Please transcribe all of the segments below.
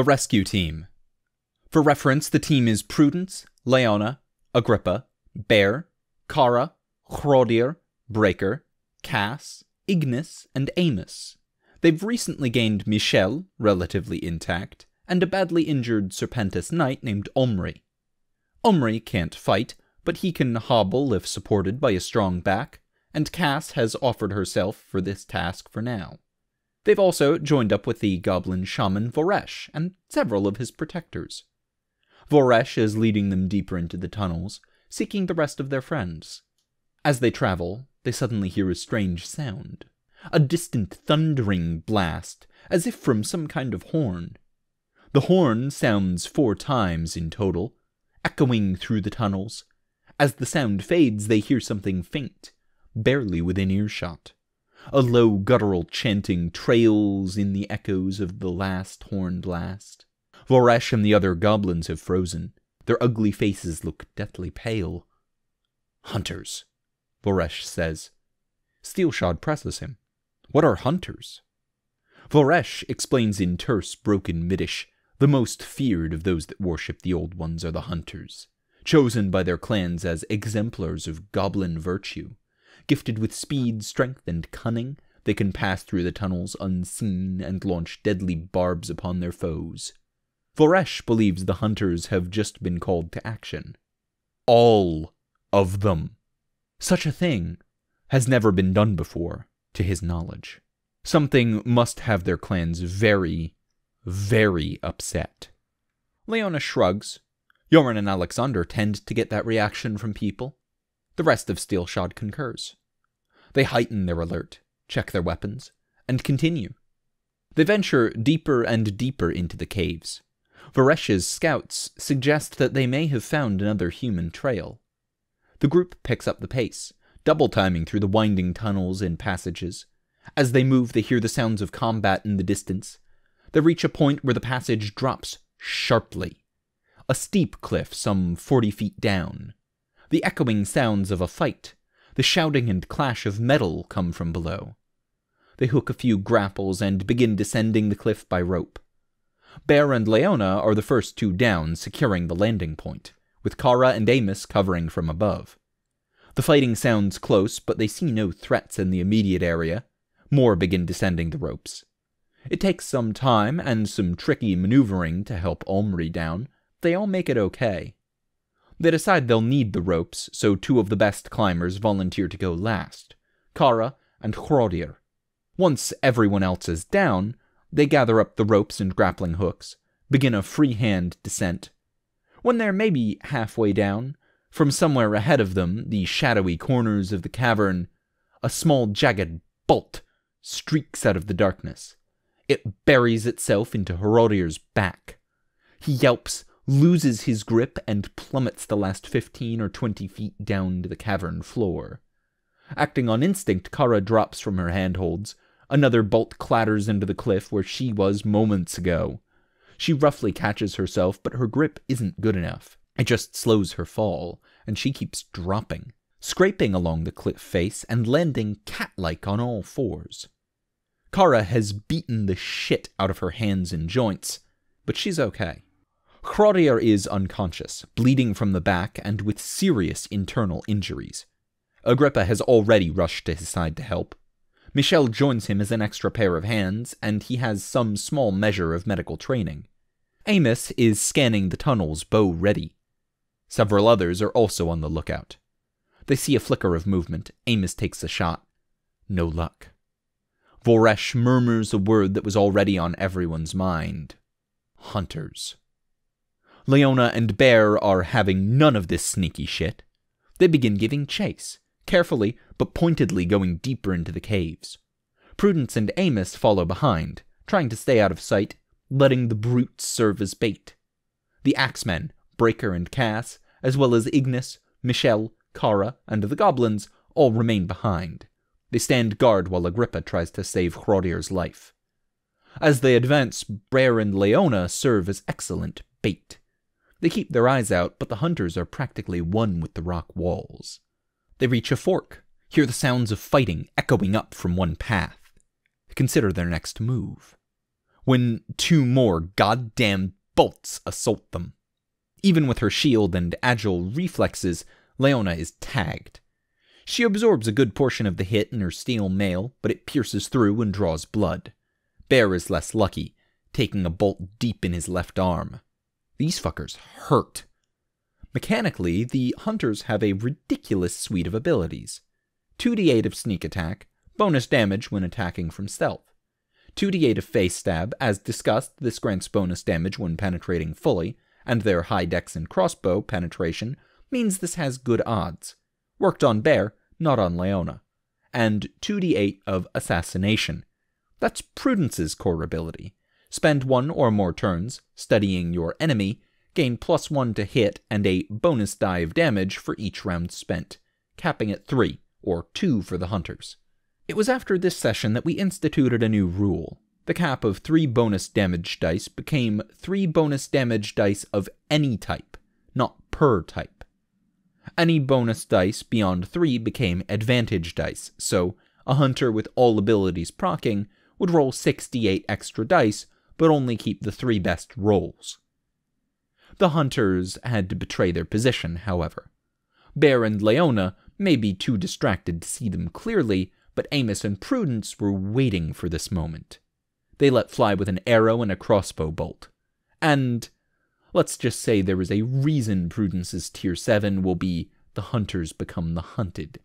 The rescue team. For reference, the team is Prudence, Leona, Agrippa, Bear, Kara, Hrodir, Breaker, Cass, Ignis, and Amos. They've recently gained Michel, relatively intact, and a badly injured Serpentis knight named Omri. Omri can't fight, but he can hobble if supported by a strong back, and Cass has offered herself for this task for now. They've also joined up with the goblin shaman Voresh and several of his protectors. Voresh is leading them deeper into the tunnels, seeking the rest of their friends. As they travel, they suddenly hear a strange sound a distant thundering blast, as if from some kind of horn. The horn sounds four times in total, echoing through the tunnels. As the sound fades, they hear something faint, barely within earshot. A low guttural chanting trails in the echoes of the last horn blast. Voresh and the other goblins have frozen. Their ugly faces look deathly pale. Hunters, Voresh says. Steelshod presses him. What are hunters? Voresh explains in terse, broken Middish the most feared of those that worship the Old Ones are the hunters, chosen by their clans as exemplars of goblin virtue. Gifted with speed, strength, and cunning, they can pass through the tunnels unseen and launch deadly barbs upon their foes. Voresh believes the hunters have just been called to action. All of them. Such a thing has never been done before, to his knowledge. Something must have their clans very, very upset. Leona shrugs. Yoren and Alexander tend to get that reaction from people. The rest of Steelshod concurs. They heighten their alert, check their weapons, and continue. They venture deeper and deeper into the caves. Varesh's scouts suggest that they may have found another human trail. The group picks up the pace, double timing through the winding tunnels and passages. As they move, they hear the sounds of combat in the distance. They reach a point where the passage drops sharply. A steep cliff, some 40 feet down, the echoing sounds of a fight, the shouting and clash of metal come from below. They hook a few grapples and begin descending the cliff by rope. Bear and Leona are the first two down, securing the landing point, with Kara and Amos covering from above. The fighting sounds close, but they see no threats in the immediate area. More begin descending the ropes. It takes some time and some tricky maneuvering to help Omri down. They all make it okay. They decide they'll need the ropes, so two of the best climbers volunteer to go last Kara and Hrodir. Once everyone else is down, they gather up the ropes and grappling hooks, begin a freehand descent. When they're maybe halfway down, from somewhere ahead of them, the shadowy corners of the cavern, a small jagged bolt streaks out of the darkness. It buries itself into Horodir's back. He yelps loses his grip and plummets the last 15 or 20 feet down to the cavern floor. Acting on instinct, Kara drops from her handholds. Another bolt clatters into the cliff where she was moments ago. She roughly catches herself, but her grip isn't good enough. It just slows her fall, and she keeps dropping, scraping along the cliff face and landing cat like on all fours. Kara has beaten the shit out of her hands and joints, but she's okay. Hrodir is unconscious, bleeding from the back, and with serious internal injuries. Agrippa has already rushed to his side to help. Michel joins him as an extra pair of hands, and he has some small measure of medical training. Amos is scanning the tunnels, bow ready. Several others are also on the lookout. They see a flicker of movement. Amos takes a shot. No luck. Voresh murmurs a word that was already on everyone's mind. Hunters. Leona and Bear are having none of this sneaky shit. They begin giving chase, carefully but pointedly going deeper into the caves. Prudence and Amos follow behind, trying to stay out of sight, letting the brutes serve as bait. The axemen, Breaker and Cass, as well as Ignis, Michel, Kara, and the goblins, all remain behind. They stand guard while Agrippa tries to save Hrodir's life. As they advance, Brer and Leona serve as excellent bait. They keep their eyes out, but the hunters are practically one with the rock walls. They reach a fork, hear the sounds of fighting echoing up from one path. Consider their next move. When two more goddamn bolts assault them. Even with her shield and agile reflexes, Leona is tagged. She absorbs a good portion of the hit in her steel mail, but it pierces through and draws blood. Bear is less lucky, taking a bolt deep in his left arm. These fuckers hurt. Mechanically, the hunters have a ridiculous suite of abilities 2d8 of sneak attack, bonus damage when attacking from stealth. 2d8 of face stab, as discussed, this grants bonus damage when penetrating fully, and their high dex and crossbow penetration means this has good odds. Worked on Bear, not on Leona. And 2d8 of assassination. That's Prudence's core ability, Spend one or more turns studying your enemy, gain plus one to hit and a bonus die of damage for each round spent, capping at three, or two for the hunters. It was after this session that we instituted a new rule. The cap of three bonus damage dice became three bonus damage dice of any type, not per type. Any bonus dice beyond three became advantage dice, so a hunter with all abilities proccing would roll 68 extra dice but only keep the three best roles. The hunters had to betray their position, however. Bear and Leona may be too distracted to see them clearly, but Amos and Prudence were waiting for this moment. They let fly with an arrow and a crossbow bolt. And let's just say there is a reason Prudence's tier 7 will be the hunters become the hunted.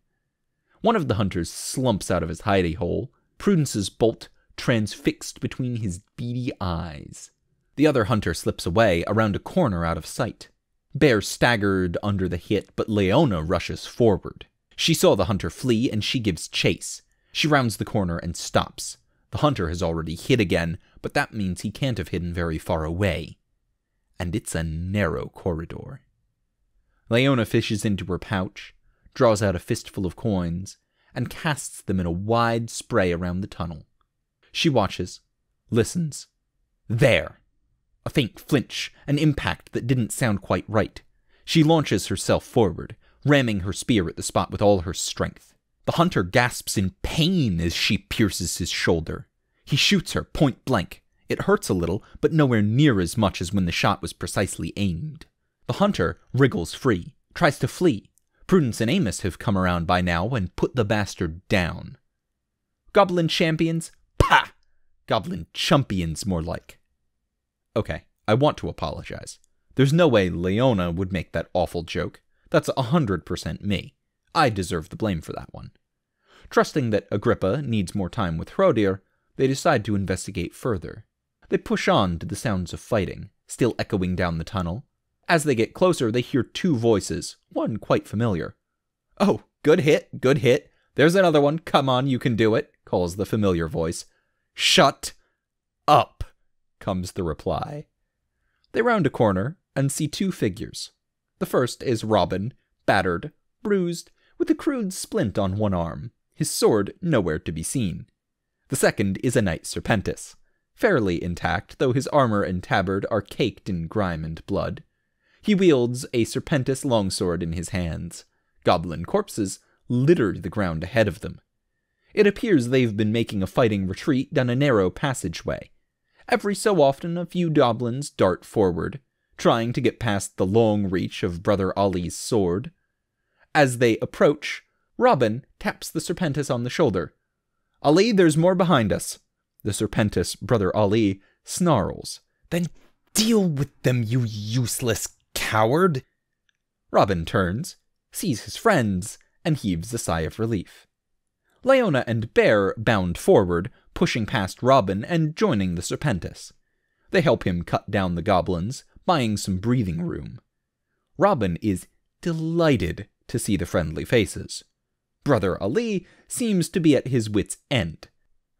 One of the hunters slumps out of his hidey hole, Prudence's bolt transfixed between his beady eyes. The other hunter slips away around a corner out of sight. Bear staggered under the hit, but Leona rushes forward. She saw the hunter flee and she gives chase. She rounds the corner and stops. The hunter has already hit again, but that means he can't have hidden very far away. And it's a narrow corridor. Leona fishes into her pouch, draws out a fistful of coins, and casts them in a wide spray around the tunnel. She watches, listens. There! A faint flinch, an impact that didn't sound quite right. She launches herself forward, ramming her spear at the spot with all her strength. The hunter gasps in pain as she pierces his shoulder. He shoots her point blank. It hurts a little, but nowhere near as much as when the shot was precisely aimed. The hunter wriggles free, tries to flee. Prudence and Amos have come around by now and put the bastard down. Goblin champions, Goblin chumpions, more like. Okay, I want to apologize. There's no way Leona would make that awful joke. That's 100% me. I deserve the blame for that one. Trusting that Agrippa needs more time with Hrodir, they decide to investigate further. They push on to the sounds of fighting, still echoing down the tunnel. As they get closer, they hear two voices, one quite familiar. Oh, good hit, good hit. There's another one. Come on, you can do it, calls the familiar voice. Shut up, comes the reply. They round a corner and see two figures. The first is Robin, battered, bruised, with a crude splint on one arm, his sword nowhere to be seen. The second is a knight Serpentis, fairly intact, though his armor and tabard are caked in grime and blood. He wields a Serpentis longsword in his hands. Goblin corpses litter the ground ahead of them. It appears they've been making a fighting retreat down a narrow passageway. Every so often, a few goblins dart forward, trying to get past the long reach of Brother Ali's sword. As they approach, Robin taps the Serpentis on the shoulder. Ali, there's more behind us. The Serpentis, Brother Ali, snarls. Then deal with them, you useless coward! Robin turns, sees his friends, and heaves a sigh of relief. Leona and Bear bound forward, pushing past Robin and joining the Serpentis. They help him cut down the goblins, buying some breathing room. Robin is delighted to see the friendly faces. Brother Ali seems to be at his wits' end,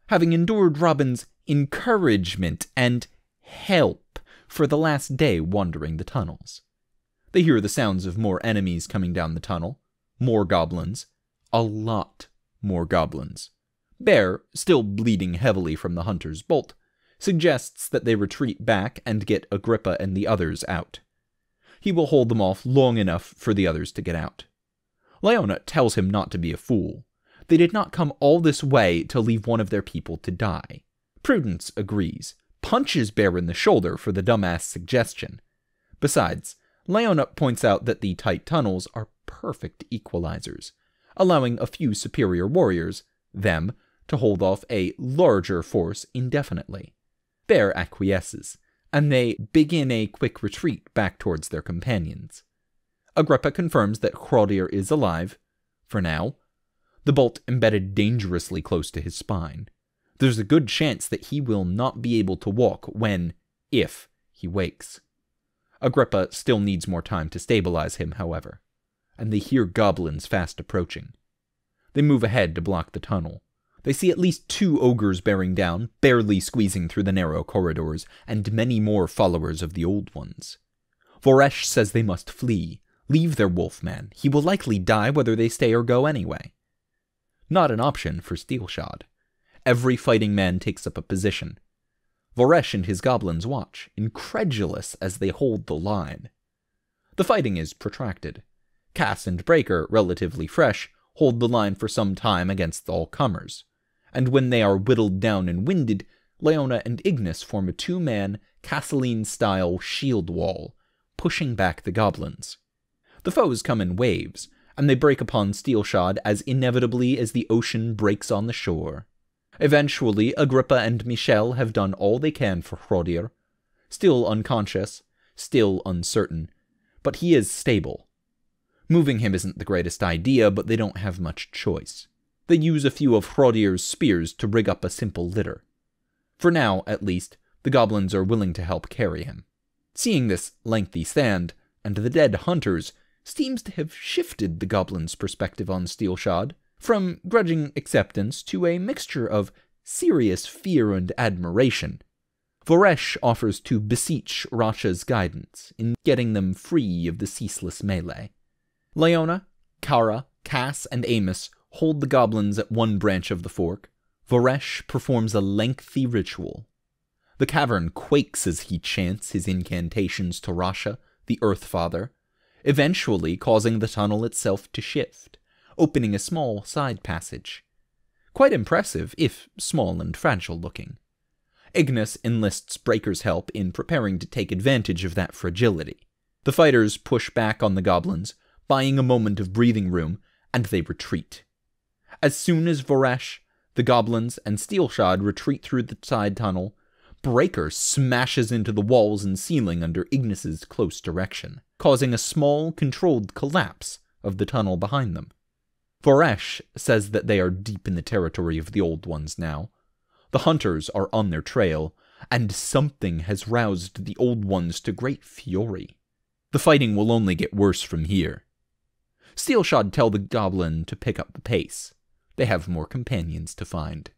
having endured Robin's encouragement and help for the last day wandering the tunnels. They hear the sounds of more enemies coming down the tunnel, more goblins, a lot more goblins. Bear, still bleeding heavily from the hunter's bolt, suggests that they retreat back and get Agrippa and the others out. He will hold them off long enough for the others to get out. Leona tells him not to be a fool. They did not come all this way to leave one of their people to die. Prudence agrees, punches Bear in the shoulder for the dumbass suggestion. Besides, Leona points out that the tight tunnels are perfect equalizers allowing a few superior warriors, them, to hold off a larger force indefinitely. Bear acquiesces, and they begin a quick retreat back towards their companions. Agrippa confirms that Hrodir is alive, for now, the bolt embedded dangerously close to his spine. There's a good chance that he will not be able to walk when, if, he wakes. Agrippa still needs more time to stabilize him, however and they hear goblins fast approaching. They move ahead to block the tunnel. They see at least two ogres bearing down, barely squeezing through the narrow corridors, and many more followers of the old ones. Voresh says they must flee, leave their wolfman. He will likely die whether they stay or go anyway. Not an option for Steelshod. Every fighting man takes up a position. Voresh and his goblins watch, incredulous as they hold the line. The fighting is protracted. Cass and Breaker, relatively fresh, hold the line for some time against all comers, and when they are whittled down and winded, Leona and Ignis form a two man, Castelline style shield wall, pushing back the goblins. The foes come in waves, and they break upon Steelshod as inevitably as the ocean breaks on the shore. Eventually, Agrippa and Michel have done all they can for Hrodir. Still unconscious, still uncertain, but he is stable, Moving him isn't the greatest idea, but they don't have much choice. They use a few of Hrodir's spears to rig up a simple litter. For now, at least, the goblins are willing to help carry him. Seeing this lengthy stand, and the dead hunters, seems to have shifted the goblins' perspective on Steelshod, from grudging acceptance to a mixture of serious fear and admiration. Voresh offers to beseech Racha's guidance in getting them free of the ceaseless melee. Leona, Kara, Cass, and Amos hold the goblins at one branch of the fork. Varesh performs a lengthy ritual. The cavern quakes as he chants his incantations to Rasha, the Earth Father, eventually causing the tunnel itself to shift, opening a small side passage. Quite impressive, if small and fragile looking. Ignis enlists Breaker's help in preparing to take advantage of that fragility. The fighters push back on the goblins, buying a moment of breathing room, and they retreat. As soon as Voresh, the goblins, and Steelshod retreat through the side tunnel, Breaker smashes into the walls and ceiling under Ignis's close direction, causing a small, controlled collapse of the tunnel behind them. Voresh says that they are deep in the territory of the Old Ones now. The hunters are on their trail, and something has roused the Old Ones to great fury. The fighting will only get worse from here. Steelshod tell the goblin to pick up the pace. They have more companions to find.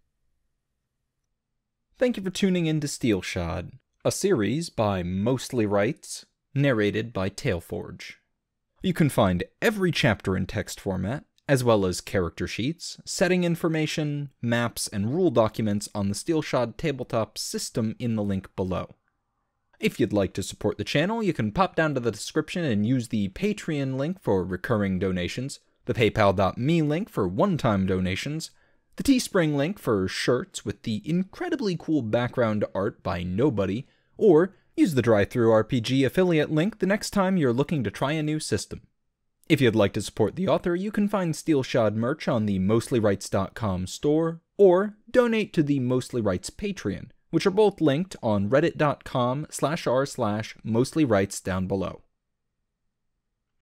Thank you for tuning in to Steelshod, a series by Mostly Rights, narrated by Tailforge. You can find every chapter in text format, as well as character sheets, setting information, maps, and rule documents on the Steelshod tabletop system in the link below. If you'd like to support the channel, you can pop down to the description and use the Patreon link for recurring donations, the PayPal.me link for one-time donations, the Teespring link for shirts with the incredibly cool background art by Nobody, or use the Dry thru RPG affiliate link the next time you're looking to try a new system. If you'd like to support the author, you can find Steelshod merch on the MostlyRights.com store, or donate to the Mostly Rights Patreon, which are both linked on reddit.com slash r slash mostly down below.